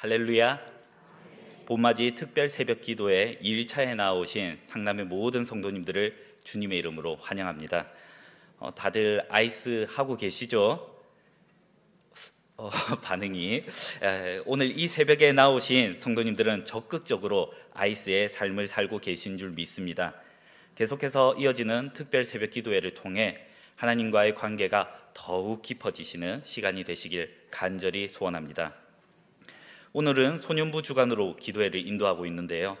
할렐루야. 봄맞이 특별 새벽 기도에 1차에 나오신 상남의 모든 성도님들을 주님의 이름으로 환영합니다. 어, 다들 아이스 하고 계시죠? 어, 반응이 에, 오늘 이 새벽에 나오신 성도님들은 적극적으로 아이스의 삶을 살고 계신 줄 믿습니다. 계속해서 이어지는 특별 새벽 기도회를 통해 하나님과의 관계가 더욱 깊어지시는 시간이 되시길 간절히 소원합니다. 오늘은 소년부 주간으로 기도회를 인도하고 있는데요.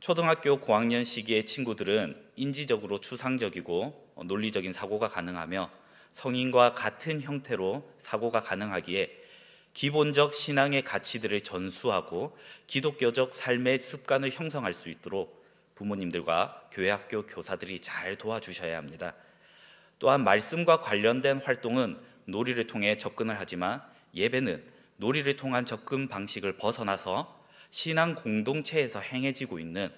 초등학교 고학년 시기의 친구들은 인지적으로 추상적이고 논리적인 사고가 가능하며 성인과 같은 형태로 사고가 가능하기에 기본적 신앙의 가치들을 전수하고 기독교적 삶의 습관을 형성할 수 있도록 부모님들과 교회 학교 교사들이 잘 도와주셔야 합니다. 또한 말씀과 관련된 활동은 놀이를 통해 접근을 하지만 예배는 놀이를 통한 접근 방식을 벗어나서 신앙 공동체에서 행해지고 있는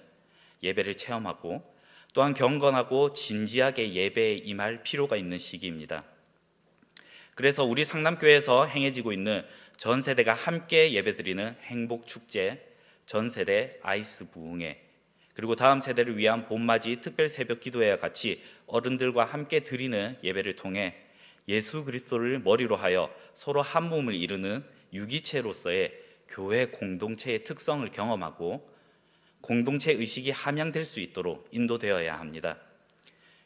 예배를 체험하고 또한 경건하고 진지하게 예배에 임할 필요가 있는 시기입니다. 그래서 우리 상남교회에서 행해지고 있는 전 세대가 함께 예배드리는 행복 축제, 전 세대 아이스 부흥회, 그리고 다음 세대를 위한 봄맞이 특별 새벽 기도회와 같이 어른들과 함께 드리는 예배를 통해 예수 그리스도를 머리로 하여 서로 한 몸을 이루는 유기체로서의 교회 공동체의 특성을 경험하고 공동체 의식이 함양될 수 있도록 인도되어야 합니다.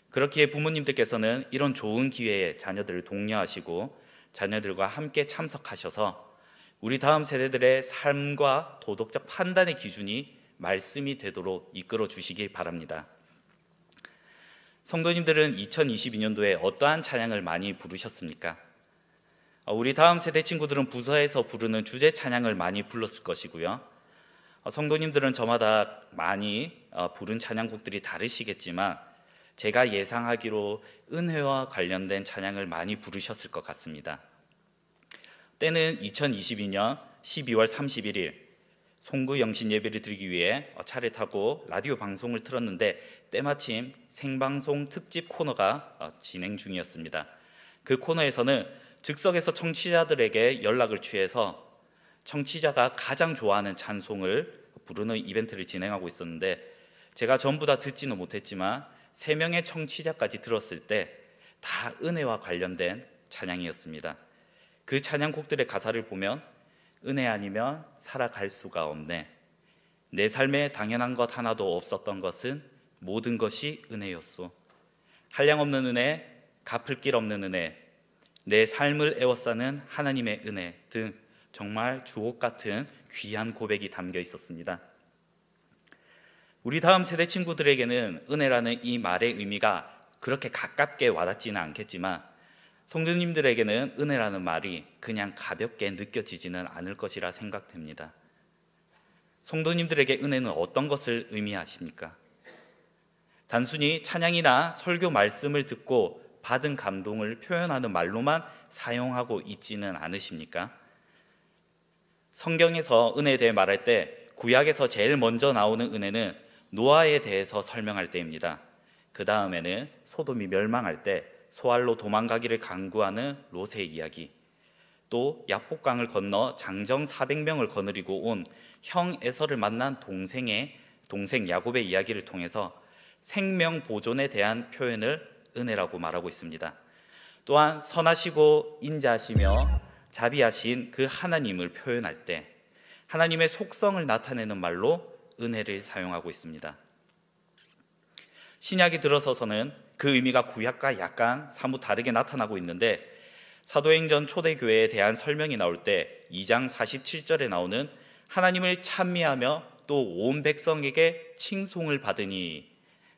그렇기에 부모님들께서는 이런 좋은 기회에 자녀들을 독려하시고 자녀들과 함께 참석하셔서 우리 다음 세대들의 삶과 도덕적 판단의 기준이 말씀이 되도록 이끌어 주시길 바랍니다. 성도님들은 2022년도에 어떠한 찬양을 많이 부르셨습니까? 어, 우리 다음 세대 친구들은 부서에서 부르는 주제 찬양을 많이 불렀을 것이고요. 어, 성도님들은 저마다 많이 어, 부른 찬양곡들이 다르시겠지만 제가 예상하기로 은혜와 관련된 찬양을 많이 부르셨을 것 같습니다. 때는 2022년 12월 31일 송구 영신 예배를 드리기 위해 차를 타고 라디오 방송을 틀었는데 때마침 생방송 특집 코너가 진행 중이었습니다. 그 코너에서는 즉석에서 청취자들에게 연락을 취해서 청취자가 가장 좋아하는 찬송을 부르는 이벤트를 진행하고 있었는데 제가 전부 다 듣지는 못했지만 세 명의 청취자까지 들었을 때 다 은혜와 관련된 찬양이었습니다. 그 찬양곡들의 가사를 보면 은혜 아니면 살아갈 수가 없네. 내 삶에 당연한 것 하나도 없었던 것은 모든 것이 은혜였소. 한량 없는 은혜, 갚을 길 없는 은혜, 내 삶을 에워싸는 하나님의 은혜 등 정말 주옥 같은 귀한 고백이 담겨 있었습니다. 우리 다음 세대 친구들에게는 은혜라는 이 말의 의미가 그렇게 가깝게 와닿지는 않겠지만 성도님들에게는 은혜라는 말이 그냥 가볍게 느껴지지는 않을 것이라 생각됩니다. 성도님들에게 은혜는 어떤 것을 의미하십니까? 단순히 찬양이나 설교 말씀을 듣고 받은 감동을 표현하는 말로만 사용하고 있지는 않으십니까? 성경에서 은혜에 대해 말할 때 구약에서 제일 먼저 나오는 은혜는 노아에 대해서 설명할 때입니다. 그 다음에는 소돔이 멸망할 때 소알로 도망가기를 강구하는 롯의 이야기, 또 야복강을 건너 장정 400명을 거느리고 온 형 에서를 만난 동생의 동생 야곱의 이야기를 통해서 생명 보존에 대한 표현을 은혜라고 말하고 있습니다. 또한 선하시고 인자하시며 자비하신 그 하나님을 표현할 때 하나님의 속성을 나타내는 말로 은혜를 사용하고 있습니다. 신약이 들어서서는 그 의미가 구약과 약간 사뭇 다르게 나타나고 있는데 사도행전 초대교회에 대한 설명이 나올 때 2장 47절에 나오는 하나님을 찬미하며 또 온 백성에게 칭송을 받으니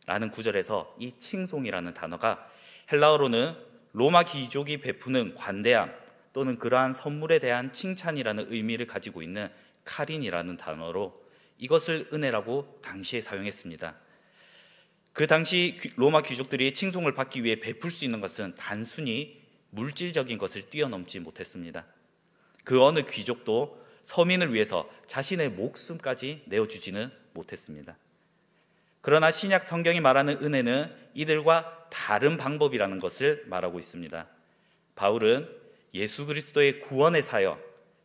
라는 구절에서 이 칭송이라는 단어가 헬라어로는 로마 귀족이 베푸는 관대함 또는 그러한 선물에 대한 칭찬이라는 의미를 가지고 있는 카린이라는 단어로 이것을 은혜라고 당시에 사용했습니다. 그 당시 로마 귀족들이 칭송을 받기 위해 베풀 수 있는 것은 단순히 물질적인 것을 뛰어넘지 못했습니다. 그 어느 귀족도 서민을 위해서 자신의 목숨까지 내어주지는 못했습니다. 그러나 신약 성경이 말하는 은혜는 이들과 다른 방법이라는 것을 말하고 있습니다. 바울은 예수 그리스도의 구원의 사역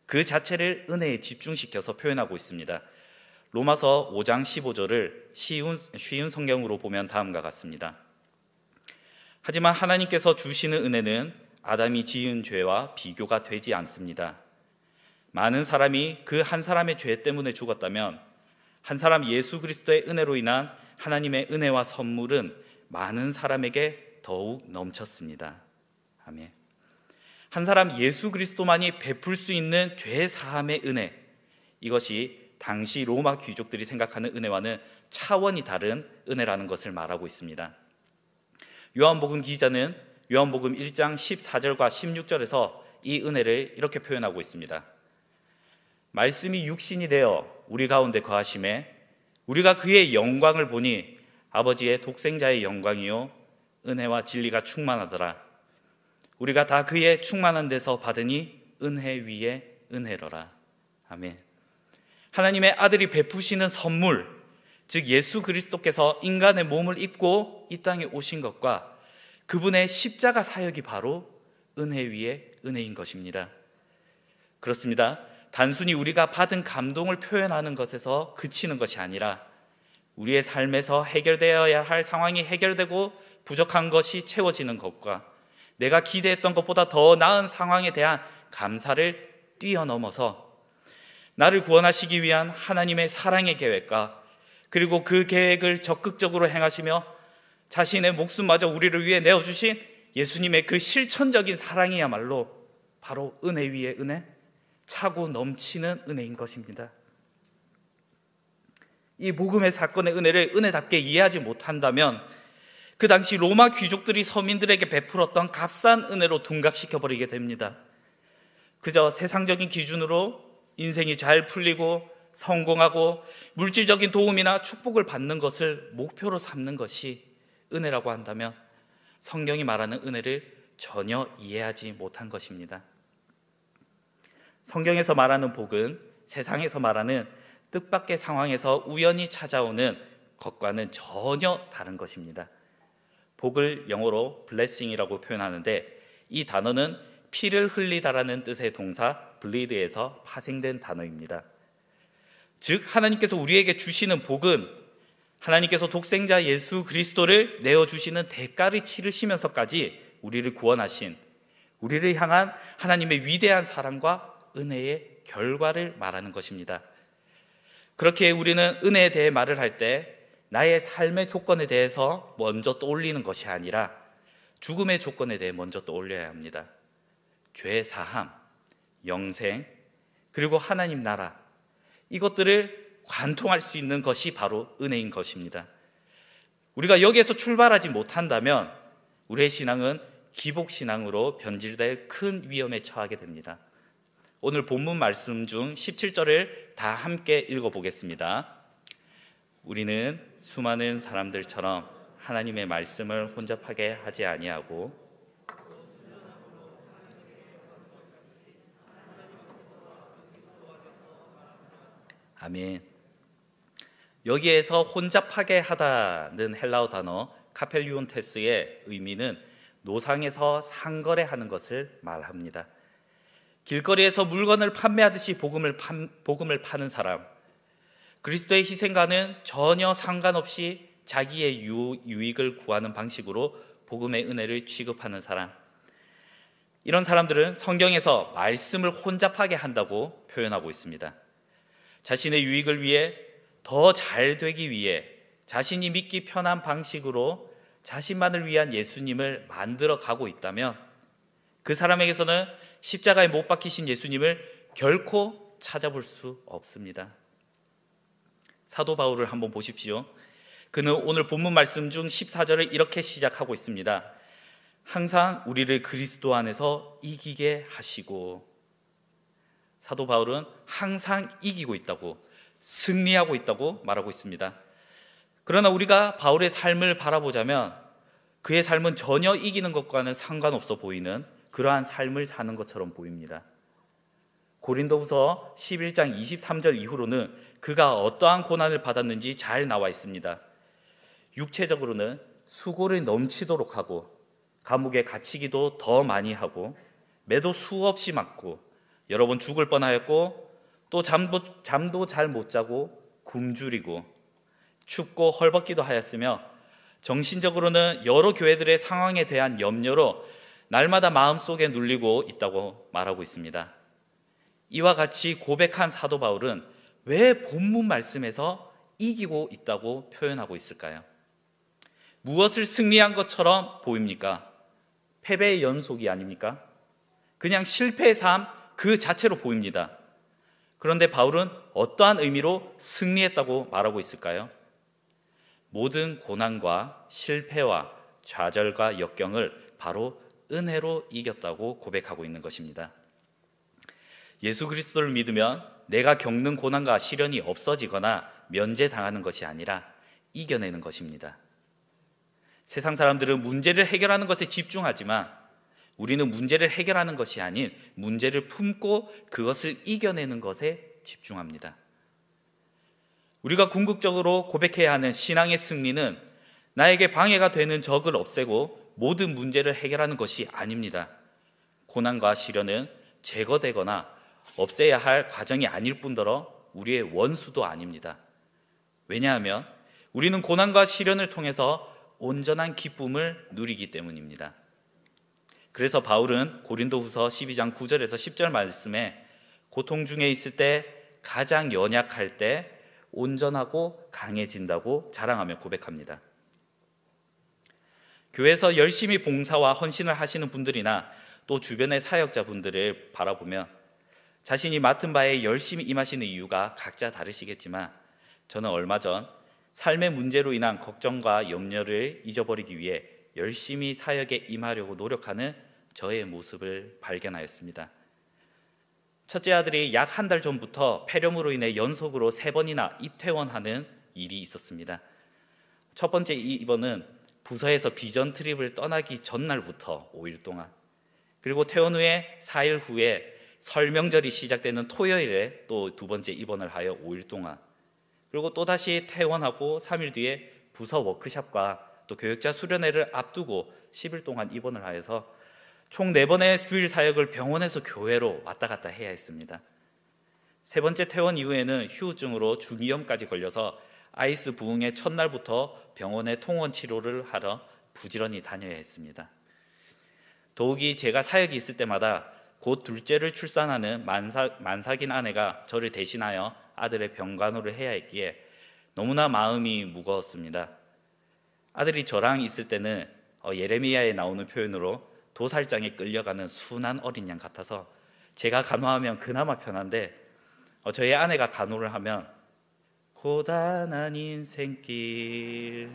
그 자체를 은혜에 집중시켜서 표현하고 있습니다. 로마서 5장 15절을 쉬운, 쉬운 성경으로 보면 다음과 같습니다. 하지만 하나님께서 주시는 은혜는 아담이 지은 죄와 비교가 되지 않습니다. 많은 사람이 그 한 사람의 죄 때문에 죽었다면 한 사람 예수 그리스도의 은혜로 인한 하나님의 은혜와 선물은 많은 사람에게 더욱 넘쳤습니다. 아멘. 한 사람 예수 그리스도만이 베풀 수 있는 죄 사함의 은혜. 이것이 당시 로마 귀족들이 생각하는 은혜와는 차원이 다른 은혜라는 것을 말하고 있습니다. 요한복음 기자는 요한복음 1장 14절과 16절에서 이 은혜를 이렇게 표현하고 있습니다. 말씀이 육신이 되어 우리 가운데 거하심에 우리가 그의 영광을 보니 아버지의 독생자의 영광이요 은혜와 진리가 충만하더라. 우리가 다 그의 충만한 데서 받으니 은혜 위에 은혜로라. 아멘. 하나님의 아들이 베푸시는 선물, 즉 예수 그리스도께서 인간의 몸을 입고 이 땅에 오신 것과 그분의 십자가 사역이 바로 은혜 위에 은혜인 것입니다. 그렇습니다. 단순히 우리가 받은 감동을 표현하는 것에서 그치는 것이 아니라 우리의 삶에서 해결되어야 할 상황이 해결되고 부족한 것이 채워지는 것과 내가 기대했던 것보다 더 나은 상황에 대한 감사를 뛰어넘어서 나를 구원하시기 위한 하나님의 사랑의 계획과 그리고 그 계획을 적극적으로 행하시며 자신의 목숨마저 우리를 위해 내어주신 예수님의 그 실천적인 사랑이야말로 바로 은혜 위에 은혜, 차고 넘치는 은혜인 것입니다. 이 복음의 사건의 은혜를 은혜답게 이해하지 못한다면 그 당시 로마 귀족들이 서민들에게 베풀었던 값싼 은혜로 둔갑시켜 버리게 됩니다. 그저 세상적인 기준으로 인생이 잘 풀리고 성공하고 물질적인 도움이나 축복을 받는 것을 목표로 삼는 것이 은혜라고 한다면 성경이 말하는 은혜를 전혀 이해하지 못한 것입니다. 성경에서 말하는 복은 세상에서 말하는 뜻밖의 상황에서 우연히 찾아오는 것과는 전혀 다른 것입니다. 복을 영어로 blessing이라고 표현하는데 이 단어는 피를 흘리다라는 뜻의 동사 bleed에서 파생된 단어입니다. 즉 하나님께서 우리에게 주시는 복은 하나님께서 독생자 예수 그리스도를 내어 주시는 대가를 치르시면서까지 우리를 구원하신 우리를 향한 하나님의 위대한 사랑과 은혜의 결과를 말하는 것입니다. 그렇게 우리는 은혜에 대해 말을 할 때 나의 삶의 조건에 대해서 먼저 떠올리는 것이 아니라 죽음의 조건에 대해 먼저 떠올려야 합니다. 죄 사함, 영생, 그리고 하나님 나라 이것들을 관통할 수 있는 것이 바로 은혜인 것입니다. 우리가 여기에서 출발하지 못한다면 우리의 신앙은 기복신앙으로 변질될 큰 위험에 처하게 됩니다. 오늘 본문 말씀 중 17절을 다 함께 읽어보겠습니다. 우리는 수많은 사람들처럼 하나님의 말씀을 혼잡하게 하지 아니하고 아멘. 여기에서 혼잡하게 하다는 헬라어 단어 카펠리온테스의 의미는 노상에서 상거래하는 것을 말합니다. 길거리에서 물건을 판매하듯이 복음을, 판, 복음을 파는 사람. 그리스도의 희생과는 전혀 상관없이 자기의 유, 유익을 구하는 방식으로 복음의 은혜를 취급하는 사람. 이런 사람들은 성경에서 말씀을 혼잡하게 한다고 표현하고 있습니다. 자신의 유익을 위해 더 잘 되기 위해 자신이 믿기 편한 방식으로 자신만을 위한 예수님을 만들어 가고 있다면 그 사람에게서는 십자가에 못 박히신 예수님을 결코 찾아볼 수 없습니다. 사도 바울을 한번 보십시오. 그는 오늘 본문 말씀 중 14절을 이렇게 시작하고 있습니다. 항상 우리를 그리스도 안에서 이기게 하시고 사도 바울은 항상 이기고 있다고 승리하고 있다고 말하고 있습니다. 그러나 우리가 바울의 삶을 바라보자면 그의 삶은 전혀 이기는 것과는 상관없어 보이는 그러한 삶을 사는 것처럼 보입니다. 고린도후서 11장 23절 이후로는 그가 어떠한 고난을 받았는지 잘 나와 있습니다. 육체적으로는 수고를 넘치도록 하고 감옥에 갇히기도 더 많이 하고 매도 수없이 맞고 여러 번 죽을 뻔하였고 또 잠도, 잠도 잘못 자고 굶주리고 춥고 헐벗기도 하였으며 정신적으로는 여러 교회들의 상황에 대한 염려로 날마다 마음속에 눌리고 있다고 말하고 있습니다. 이와 같이 고백한 사도 바울은 왜 본문 말씀에서 이기고 있다고 표현하고 있을까요? 무엇을 승리한 것처럼 보입니까? 패배의 연속이 아닙니까? 그냥 실패의 삶 그 자체로 보입니다. 그런데 바울은 어떠한 의미로 승리했다고 말하고 있을까요? 모든 고난과 실패와 좌절과 역경을 바로 은혜로 이겼다고 고백하고 있는 것입니다. 예수 그리스도를 믿으면 내가 겪는 고난과 시련이 없어지거나 면제당하는 것이 아니라 이겨내는 것입니다. 세상 사람들은 문제를 해결하는 것에 집중하지만 우리는 문제를 해결하는 것이 아닌 문제를 품고 그것을 이겨내는 것에 집중합니다. 우리가 궁극적으로 고백해야 하는 신앙의 승리는 나에게 방해가 되는 적을 없애고 모든 문제를 해결하는 것이 아닙니다. 고난과 시련은 제거되거나 없애야 할 과정이 아닐 뿐더러 우리의 원수도 아닙니다. 왜냐하면 우리는 고난과 시련을 통해서 온전한 기쁨을 누리기 때문입니다. 그래서 바울은 고린도후서 12장 9절에서 10절 말씀에 고통 중에 있을 때 가장 연약할 때 온전하고 강해진다고 자랑하며 고백합니다. 교회에서 열심히 봉사와 헌신을 하시는 분들이나 또 주변의 사역자분들을 바라보면 자신이 맡은 바에 열심히 임하시는 이유가 각자 다르시겠지만 저는 얼마 전 삶의 문제로 인한 걱정과 염려를 잊어버리기 위해 열심히 사역에 임하려고 노력하는 저의 모습을 발견하였습니다. 첫째 아들이 약 한 달 전부터 폐렴으로 인해 연속으로 세 번이나 입퇴원하는 일이 있었습니다. 첫 번째 이 입원은 부서에서 비전 트립을 떠나기 전날부터 5일 동안 그리고 퇴원 후에 4일 후에 설명절이 시작되는 토요일에 또 두 번째 입원을 하여 5일 동안 그리고 또다시 퇴원하고 3일 뒤에 부서 워크샵과 또 교육자 수련회를 앞두고 10일 동안 입원을 하여서 총 4번의 주일 사역을 병원에서 교회로 왔다 갔다 해야 했습니다. 세 번째 퇴원 이후에는 휴증으로 우 중이염까지 걸려서 아이스 부흥의 첫날부터 병원에 통원 치료를 하러 부지런히 다녀야 했습니다. 더욱이 제가 사역이 있을 때마다 곧 둘째를 출산하는 만사, 만삭인 아내가 저를 대신하여 아들의 병간호를 해야 했기에 너무나 마음이 무거웠습니다. 아들이 저랑 있을 때는 어, 예레미야에 나오는 표현으로 도살장에 끌려가는 순한 어린 양 같아서 제가 간호하면 그나마 편한데 어, 저희 아내가 간호를 하면 고단한 인생길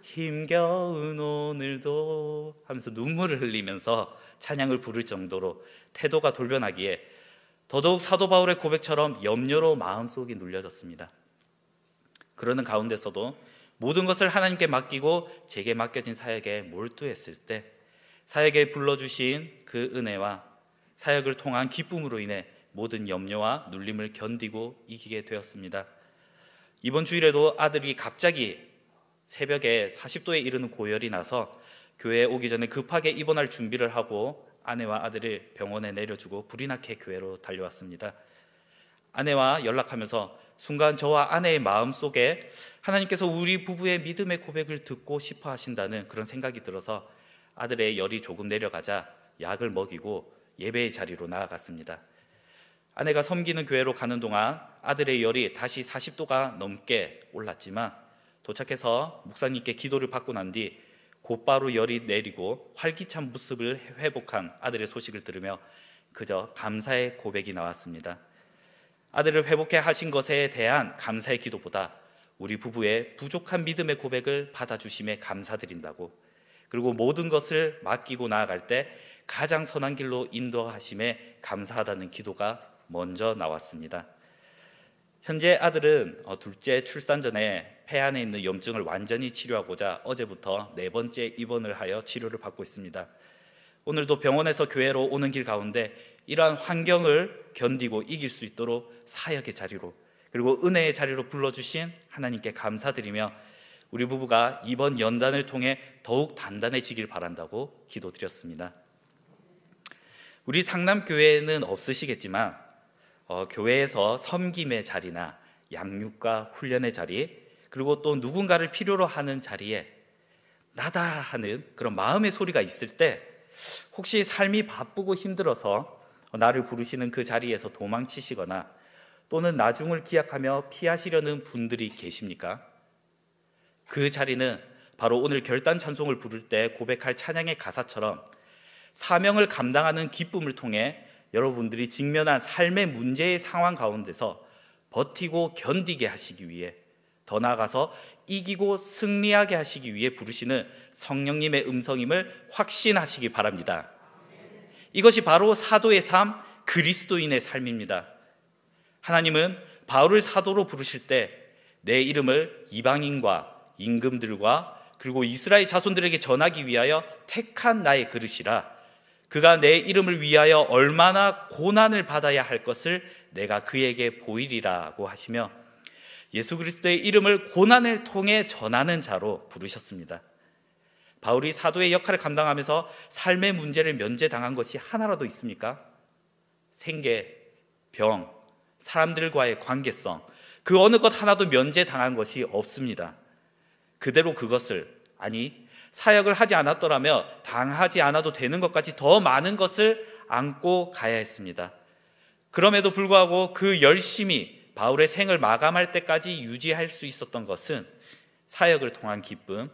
힘겨운 오늘도 하면서 눈물을 흘리면서 찬양을 부를 정도로 태도가 돌변하기에 더더욱 사도 바울의 고백처럼 염려로 마음속이 눌려졌습니다. 그러는 가운데서도 모든 것을 하나님께 맡기고 제게 맡겨진 사역에 몰두했을 때 사역에 불러주신 그 은혜와 사역을 통한 기쁨으로 인해 모든 염려와 눌림을 견디고 이기게 되었습니다. 이번 주일에도 아들이 갑자기 새벽에 40도에 이르는 고열이 나서 교회에 오기 전에 급하게 입원할 준비를 하고 아내와 아들을 병원에 내려주고 불이 나게 교회로 달려왔습니다. 아내와 연락하면서 순간 저와 아내의 마음 속에 하나님께서 우리 부부의 믿음의 고백을 듣고 싶어 하신다는 그런 생각이 들어서 아들의 열이 조금 내려가자 약을 먹이고 예배의 자리로 나아갔습니다. 아내가 섬기는 교회로 가는 동안 아들의 열이 다시 40도가 넘게 올랐지만 도착해서 목사님께 기도를 받고 난 뒤 곧바로 열이 내리고 활기찬 모습을 회복한 아들의 소식을 들으며 그저 감사의 고백이 나왔습니다. 아들을 회복해 하신 것에 대한 감사의 기도보다 우리 부부의 부족한 믿음의 고백을 받아주심에 감사드린다고 그리고 모든 것을 맡기고 나아갈 때 가장 선한 길로 인도하심에 감사하다는 기도가 먼저 나왔습니다. 현재 아들은 어, 둘째 출산 전에 폐 안에 있는 염증을 완전히 치료하고자 어제부터 네 번째 입원을 하여 치료를 받고 있습니다. 오늘도 병원에서 교회로 오는 길 가운데 이러한 환경을 견디고 이길 수 있도록 사역의 자리로 그리고 은혜의 자리로 불러주신 하나님께 감사드리며 우리 부부가 이번 연단을 통해 더욱 단단해지길 바란다고 기도드렸습니다. 우리 상남교회는 없으시겠지만 어, 교회에서 섬김의 자리나 양육과 훈련의 자리 그리고 또 누군가를 필요로 하는 자리에 나다 하는 그런 마음의 소리가 있을 때 혹시 삶이 바쁘고 힘들어서 나를 부르시는 그 자리에서 도망치시거나 또는 나중을 기약하며 피하시려는 분들이 계십니까? 그 자리는 바로 오늘 결단 찬송을 부를 때 고백할 찬양의 가사처럼 사명을 감당하는 기쁨을 통해 여러분들이 직면한 삶의 문제의 상황 가운데서 버티고 견디게 하시기 위해 더 나아가서 이기고 승리하게 하시기 위해 부르시는 성령님의 음성임을 확신하시기 바랍니다. 이것이 바로 사도의 삶, 그리스도인의 삶입니다. 하나님은 바울을 사도로 부르실 때 내 이름을 이방인과 임금들과 그리고 이스라엘 자손들에게 전하기 위하여 택한 나의 그릇이라 그가 내 이름을 위하여 얼마나 고난을 받아야 할 것을 내가 그에게 보이리라고 하시며 예수 그리스도의 이름을 고난을 통해 전하는 자로 부르셨습니다. 바울이 사도의 역할을 감당하면서 삶의 문제를 면제당한 것이 하나라도 있습니까? 생계, 병, 사람들과의 관계성, 그 어느 것 하나도 면제당한 것이 없습니다. 그대로 그것을, 아니, 사역을 하지 않았더라면 당하지 않아도 되는 것까지 더 많은 것을 안고 가야 했습니다. 그럼에도 불구하고 그 열심히 바울의 생을 마감할 때까지 유지할 수 있었던 것은 사역을 통한 기쁨,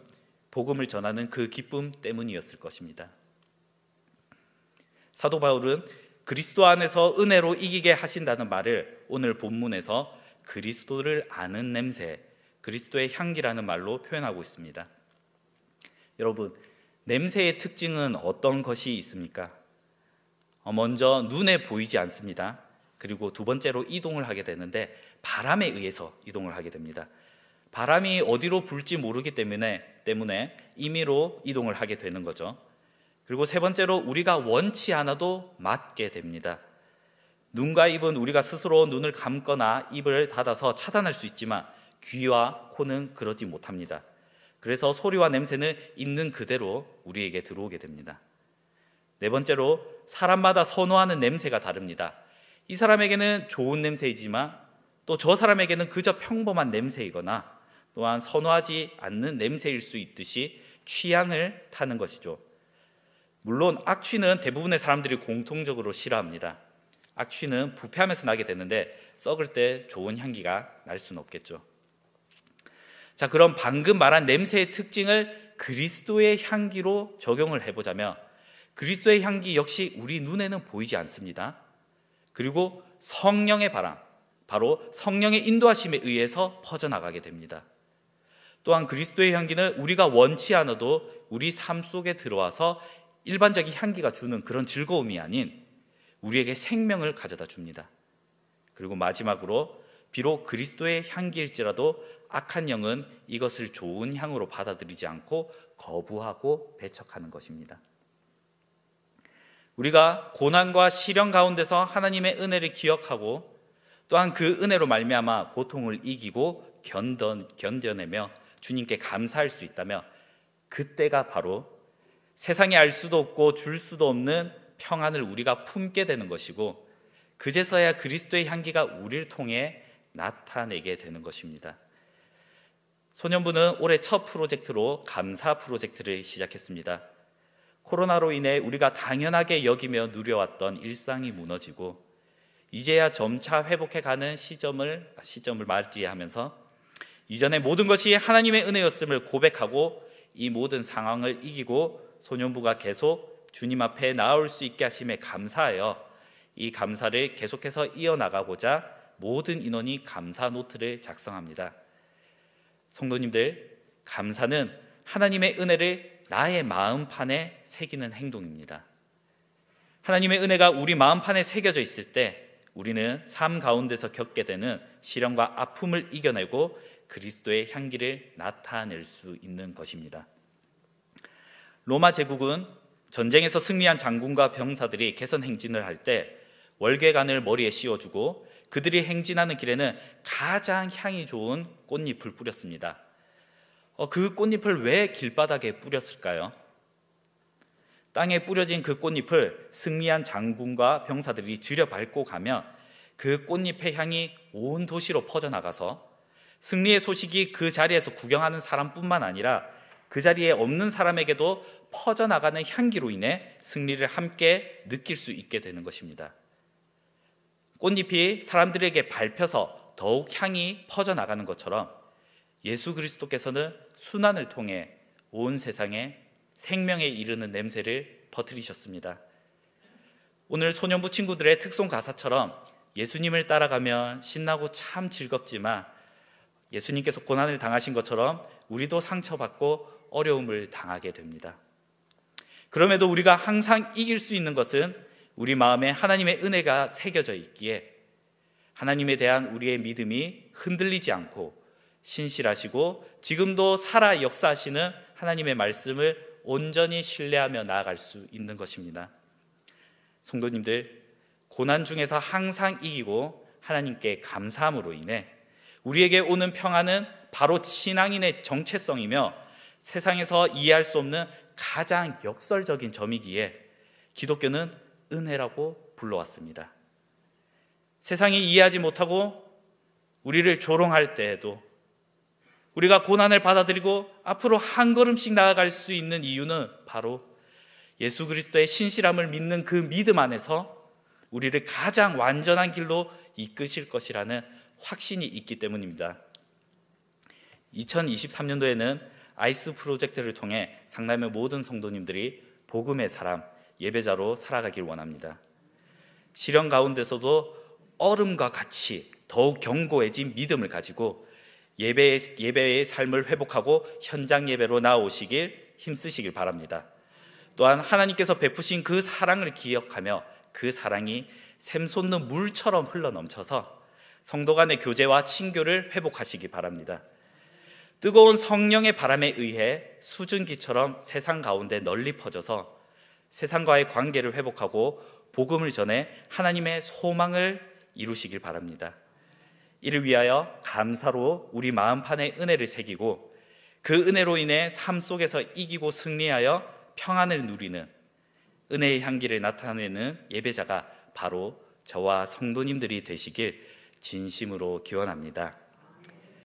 복음을 전하는 그 기쁨 때문이었을 것입니다. 사도 바울은 그리스도 안에서 은혜로 이기게 하신다는 말을 오늘 본문에서 그리스도를 아는 냄새, 그리스도의 향기라는 말로 표현하고 있습니다. 여러분, 냄새의 특징은 어떤 것이 있습니까? 어, 먼저 눈에 보이지 않습니다. 그리고 두 번째로 이동을 하게 되는데 바람에 의해서 이동을 하게 됩니다. 바람이 어디로 불지 모르기 때문에 때문에 임의로 이동을 하게 되는 거죠. 그리고 세 번째로 우리가 원치 않아도 맞게 됩니다. 눈과 입은 우리가 스스로 눈을 감거나 입을 닫아서 차단할 수 있지만 귀와 코는 그러지 못합니다. 그래서 소리와 냄새는 있는 그대로 우리에게 들어오게 됩니다. 네 번째로 사람마다 선호하는 냄새가 다릅니다. 이 사람에게는 좋은 냄새이지만 또 저 사람에게는 그저 평범한 냄새이거나 또한 선호하지 않는 냄새일 수 있듯이 취향을 타는 것이죠. 물론 악취는 대부분의 사람들이 공통적으로 싫어합니다. 악취는 부패하면서 나게 되는데 썩을 때 좋은 향기가 날 수는 없겠죠. 자, 그럼 방금 말한 냄새의 특징을 그리스도의 향기로 적용을 해보자면 그리스도의 향기 역시 우리 눈에는 보이지 않습니다. 그리고 성령의 바람, 바로 성령의 인도하심에 의해서 퍼져나가게 됩니다. 또한 그리스도의 향기는 우리가 원치 않아도 우리 삶 속에 들어와서 일반적인 향기가 주는 그런 즐거움이 아닌 우리에게 생명을 가져다 줍니다. 그리고 마지막으로 비록 그리스도의 향기일지라도 악한 영은 이것을 좋은 향으로 받아들이지 않고 거부하고 배척하는 것입니다. 우리가 고난과 시련 가운데서 하나님의 은혜를 기억하고 또한 그 은혜로 말미암아 고통을 이기고 견던, 견뎌내며 주님께 감사할 수 있다며 그때가 바로 세상에 알 수도 없고 줄 수도 없는 평안을 우리가 품게 되는 것이고 그제서야 그리스도의 향기가 우리를 통해 나타내게 되는 것입니다. 소년부는 올해 첫 프로젝트로 감사 프로젝트를 시작했습니다. 코로나로 인해 우리가 당연하게 여기며 누려왔던 일상이 무너지고 이제야 점차 회복해가는 시점을 시점을 맞이하면서 이전에 모든 것이 하나님의 은혜였음을 고백하고 이 모든 상황을 이기고 소년부가 계속 주님 앞에 나올 수 있게 하심에 감사하여 이 감사를 계속해서 이어나가고자 모든 인원이 감사 노트를 작성합니다. 성도님들, 감사는 하나님의 은혜를 나의 마음판에 새기는 행동입니다. 하나님의 은혜가 우리 마음판에 새겨져 있을 때 우리는 삶 가운데서 겪게 되는 시련과 아픔을 이겨내고 그리스도의 향기를 나타낼 수 있는 것입니다. 로마 제국은 전쟁에서 승리한 장군과 병사들이 개선 행진을 할 때 월계관을 머리에 씌워주고 그들이 행진하는 길에는 가장 향이 좋은 꽃잎을 뿌렸습니다. 어, 그 꽃잎을 왜 길바닥에 뿌렸을까요? 땅에 뿌려진 그 꽃잎을 승리한 장군과 병사들이 들여밟고 가며 그 꽃잎의 향이 온 도시로 퍼져나가서 승리의 소식이 그 자리에서 구경하는 사람뿐만 아니라 그 자리에 없는 사람에게도 퍼져나가는 향기로 인해 승리를 함께 느낄 수 있게 되는 것입니다. 꽃잎이 사람들에게 밟혀서 더욱 향이 퍼져나가는 것처럼 예수 그리스도께서는 순환을 통해 온 세상에 생명에 이르는 냄새를 퍼뜨리셨습니다. 오늘 소년부 친구들의 특송 가사처럼 예수님을 따라가면 신나고 참 즐겁지만 예수님께서 고난을 당하신 것처럼 우리도 상처받고 어려움을 당하게 됩니다. 그럼에도 우리가 항상 이길 수 있는 것은 우리 마음에 하나님의 은혜가 새겨져 있기에 하나님에 대한 우리의 믿음이 흔들리지 않고 신실하시고 지금도 살아 역사하시는 하나님의 말씀을 온전히 신뢰하며 나아갈 수 있는 것입니다. 성도님들, 고난 중에서 항상 이기고 하나님께 감사함으로 인해 우리에게 오는 평안은 바로 신앙인의 정체성이며 세상에서 이해할 수 없는 가장 역설적인 점이기에 기독교는 은혜라고 불러왔습니다. 세상이 이해하지 못하고 우리를 조롱할 때에도 우리가 고난을 받아들이고 앞으로 한 걸음씩 나아갈 수 있는 이유는 바로 예수 그리스도의 신실함을 믿는 그 믿음 안에서 우리를 가장 완전한 길로 이끄실 것이라는 확신이 있기 때문입니다. 2023년도에는 아이스 프로젝트를 통해 상담의 모든 성도님들이 복음의 사람, 예배자로 살아가길 원합니다. 시련 가운데서도 얼음과 같이 더욱 견고해진 믿음을 가지고 예배의, 예배의 삶을 회복하고 현장 예배로 나오시길 힘쓰시길 바랍니다. 또한 하나님께서 베푸신 그 사랑을 기억하며 그 사랑이 샘솟는 물처럼 흘러넘쳐서 성도 간의 교제와 친교를 회복하시기 바랍니다. 뜨거운 성령의 바람에 의해 수증기처럼 세상 가운데 널리 퍼져서 세상과의 관계를 회복하고 복음을 전해 하나님의 소망을 이루시길 바랍니다. 이를 위하여 감사로 우리 마음판에 은혜를 새기고 그 은혜로 인해 삶 속에서 이기고 승리하여 평안을 누리는 은혜의 향기를 나타내는 예배자가 바로 저와 성도님들이 되시길 진심으로 기원합니다.